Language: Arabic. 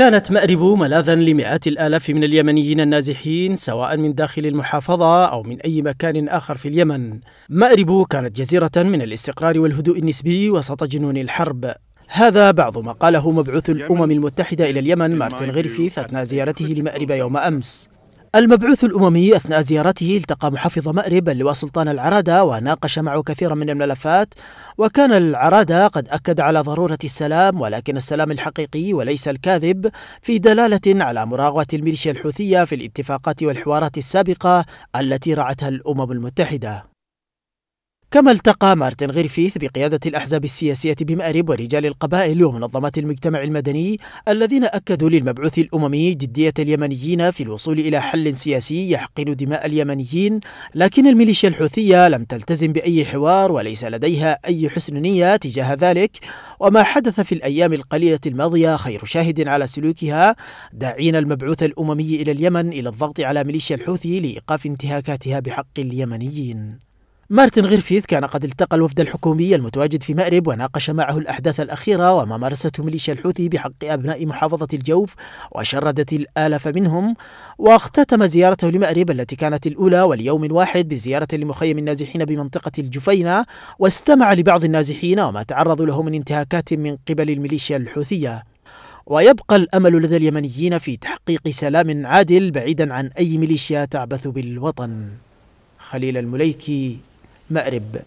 كانت مأرب ملاذا لمئات الآلاف من اليمنيين النازحين سواء من داخل المحافظة أو من أي مكان آخر في اليمن مأرب كانت جزيرة من الاستقرار والهدوء النسبي وسط جنون الحرب هذا بعض ما قاله مبعوث الأمم المتحدة إلى اليمن مارتن غريفيث أثناء زيارته لمأرب يوم أمس المبعوث الأممي أثناء زيارته التقى محافظ مأرب اللواء سلطان العرادة وناقش معه كثيرا من الملفات وكان العرادة قد أكد على ضرورة السلام ولكن السلام الحقيقي وليس الكاذب في دلالة على مراغة الميليشيا الحوثية في الاتفاقات والحوارات السابقة التي رعتها الأمم المتحدة كما التقى مارتن غريفيث بقيادة الأحزاب السياسية بمأرب ورجال القبائل ومنظمات المجتمع المدني الذين أكدوا للمبعوث الأممي جدية اليمنيين في الوصول إلى حل سياسي يحقن دماء اليمنيين لكن الميليشيا الحوثية لم تلتزم بأي حوار وليس لديها أي حسن نية تجاه ذلك وما حدث في الأيام القليلة الماضية خير شاهد على سلوكها داعين المبعوث الأممي إلى اليمن إلى الضغط على ميليشيا الحوثي لإيقاف انتهاكاتها بحق اليمنيين مارتن غرفيث كان قد التقى الوفد الحكومي المتواجد في مأرب وناقش معه الأحداث الأخيرة وما مارسته ميليشيا الحوثي بحق أبناء محافظة الجوف وشردت الآلاف منهم واختتم زيارته لمأرب التي كانت الأولى واليوم الواحد بزيارة لمخيم النازحين بمنطقة الجفينة واستمع لبعض النازحين وما تعرضوا له من انتهاكات من قبل الميليشيا الحوثية ويبقى الأمل لدى اليمنيين في تحقيق سلام عادل بعيدا عن أي ميليشيا تعبث بالوطن خليل المليكي مأرب